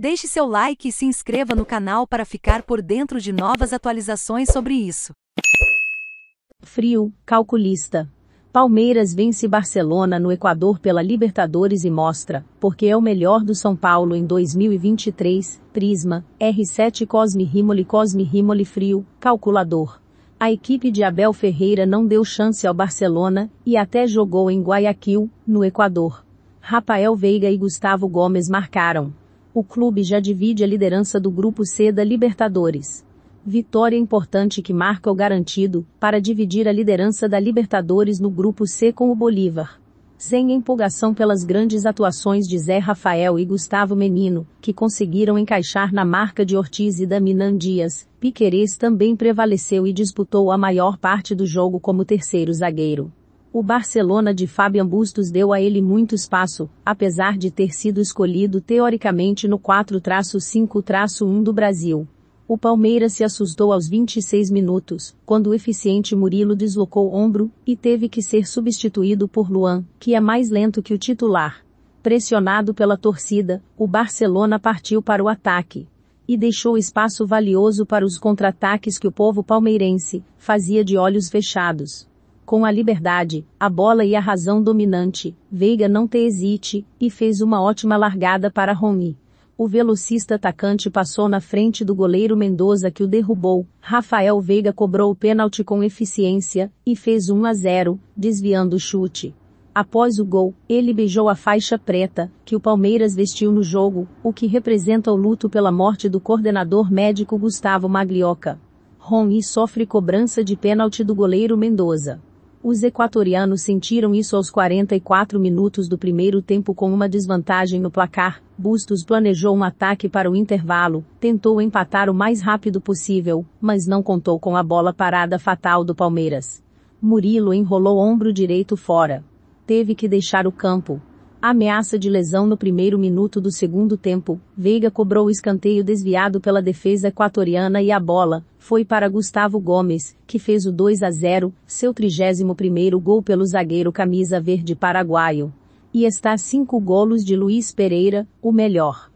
Deixe seu like e se inscreva no canal para ficar por dentro de novas atualizações sobre isso. Frio, calculista. Palmeiras vence Barcelona no Equador pela Libertadores e mostra, porque é o melhor do São Paulo em 2023, Prisma, R7 Cosme Rimoli Cosme Rimoli Frio, calculador. A equipe de Abel Ferreira não deu chance ao Barcelona, e até jogou em Guayaquil, no Equador. Rafael Veiga e Gustavo Gomes marcaram. O clube já divide a liderança do grupo C da Libertadores. Vitória importante que marca o garantido para dividir a liderança da Libertadores no grupo C com o Bolívar. Sem empolgação pelas grandes atuações de Zé Rafael e Gustavo Menino, que conseguiram encaixar na marca de Ortiz e Daminan Dias, Piquerez também prevaleceu e disputou a maior parte do jogo como terceiro zagueiro. O Barcelona de Fabian Bustos deu a ele muito espaço, apesar de ter sido escolhido teoricamente no 4-5-1 do Brasil. O Palmeiras se assustou aos 26 minutos, quando o eficiente Murilo deslocou o ombro e teve que ser substituído por Luan, que é mais lento que o titular. Pressionado pela torcida, o Barcelona partiu para o ataque e deixou espaço valioso para os contra-ataques que o povo palmeirense fazia de olhos fechados com a liberdade, a bola e a razão dominante, Veiga não te hesite, e fez uma ótima largada para Rony. O velocista atacante passou na frente do goleiro Mendoza que o derrubou. Rafael Veiga cobrou o pênalti com eficiência, e fez 1 a 0, desviando o chute. Após o gol, ele beijou a faixa preta, que o Palmeiras vestiu no jogo, o que representa o luto pela morte do coordenador médico Gustavo Maglioca. Rony sofre cobrança de pênalti do goleiro Mendoza. Os equatorianos sentiram isso aos 44 minutos do primeiro tempo com uma desvantagem no placar. Bustos planejou um ataque para o intervalo, tentou empatar o mais rápido possível, mas não contou com a bola parada fatal do Palmeiras. Murilo enrolou ombro direito fora. Teve que deixar o campo ameaça de lesão no primeiro minuto do segundo tempo, Veiga cobrou o escanteio desviado pela defesa equatoriana e a bola foi para Gustavo Gomes, que fez o 2 a 0, seu 31º gol pelo zagueiro camisa verde paraguaio. E está cinco golos de Luiz Pereira, o melhor.